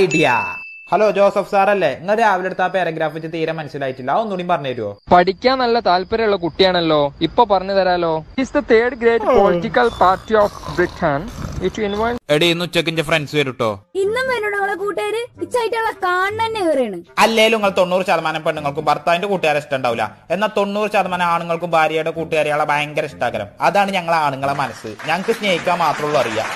idea hello Joseph sir അല്ലേ ഇന്ന് രാവിലെ എടുത്ത ആ പാരഗ്രാഫ് വെച്ച് തീരെ മനസ്സിലായിട്ടില്ല ഒന്നുകൂടി പറഞ്ഞു തരുമോ പഠിക്കാൻ നല്ല താല്പര്യമുള്ള കുട്ടിയാണല്ലോ ഇപ്പൊ പറഞ്ഞു തരാലോ is third great political party of Britain എടി ഫ്രണ്ട്സ് ഇന്നും അല്ലേലും നിങ്ങൾ തൊണ്ണൂറ് ശതമാനം പെണ്ണുങ്ങൾക്കും ഭർത്താവിന്റെ കൂട്ടുകാരെ ഇഷ്ടമുണ്ടാവില്ല എന്നാൽ തൊണ്ണൂറ് ശതമാനം ആണുങ്ങൾക്കും ഭാര്യയുടെ കൂട്ടുകാരികളെ ഭയങ്കര ഇഷ്ടാകരം അതാണ് ഞങ്ങളെ ആണുങ്ങളെ മനസ്സ് ഞങ്ങൾക്ക് സ്നേഹിക്കാൻ മാത്രമുള്ളൂ അറിയാം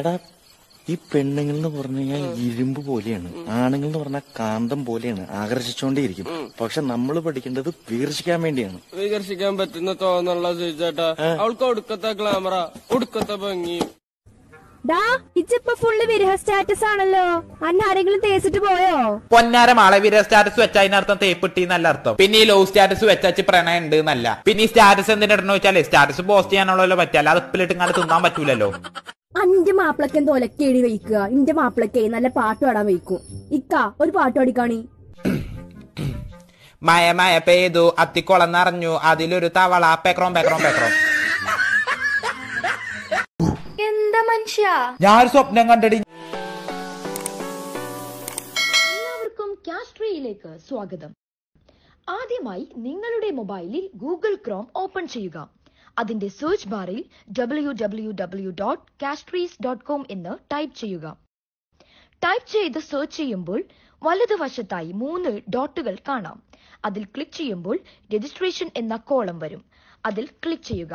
എടാ ഈ പെണ്ണുങ്ങൾ എന്ന് പറഞ്ഞു കഴിഞ്ഞാൽ ഇരുമ്പ് പോലെയാണ് ആണുങ്ങൾ എന്ന് പറഞ്ഞാൽ കാന്തം പോലെയാണ് ആകർഷിച്ചോണ്ടേയിരിക്കും പക്ഷെ നമ്മൾ പഠിക്കേണ്ടത് വികർഷിക്കാൻ വേണ്ടിയാണ് വികർഷിക്കാൻ പറ്റുന്ന തോന്നുള്ള ചേട്ടാ അവൾക്ക് ഒടുക്കത്തെ ഗ്ലാമറ ഒടുക്കത്തെ ഭംഗി ഡാ വിരഹ സ്റ്റാറ്റസ് ആണല്ലോ ആരെങ്കിലും തേച്ചിട്ട് പോയോ പൊന്നാരമാളെ വിരഹ സ്റ്റാറ്റസ് വെച്ചാൽ അതിനർത്ഥം തേപ്പിട്ടി എന്നല്ല അർത്ഥം പിന്നെ ഈ ലോ സ്റ്റാറ്റസ് വെച്ചാച്ച് പ്രണയം ഉണ്ട് എന്നല്ല പിന്നെ ഈ സ്റ്റാറ്റസ് എന്തിനാ വെച്ചാലേ സ്റ്റാറ്റസ് പോസ്റ്റ് ചെയ്യാനുള്ളല്ലോ പറ്റില്ല അത് ഇപ്പിലിട്ട് ഇങ്ങനെ തിന്നാൻ പറ്റൂലല്ലോ അന്റെ മാപ്പിളക്ക് എന്തോ ഒലക്കേടി വയ്ക്കുക എന്റെ മാപ്പിളക്കെ നല്ല പാട്ട് പാടാൻ വയ്ക്കും ഇക്ക ഒരു പാട്ട് പാടിക്കാണി മയ മയ പെയ്തു അത്തിക്കുളം നിറഞ്ഞു അതിലൊരു തവള പെക്രോം പെക്രോം പെക്രോം എന്താ മനുഷ്യ ഞാൻ സ്വപ്നം കണ്ടടി എല്ലാവർക്കും കാസ്ട്രിയിലേക്ക് സ്വാഗതം ആദ്യമായി നിങ്ങളുടെ മൊബൈലിൽ ഗൂഗിൾ ക്രോം ഓപ്പൺ ചെയ്യുക അതിന്റെ സെർച്ച് ബാറിൽ W W W dot castries dot com എന്ന് ടൈപ്പ് ചെയ്യുക ടൈപ്പ് ചെയ്ത് സെർച്ച് ചെയ്യുമ്പോൾ വലതുവശത്തായി മൂന്ന് ഡോട്ടുകൾ കാണാം അതിൽ ക്ലിക്ക് ചെയ്യുമ്പോൾ രജിസ്ട്രേഷൻ എന്ന കോളം വരും അതിൽ ക്ലിക്ക് ചെയ്യുക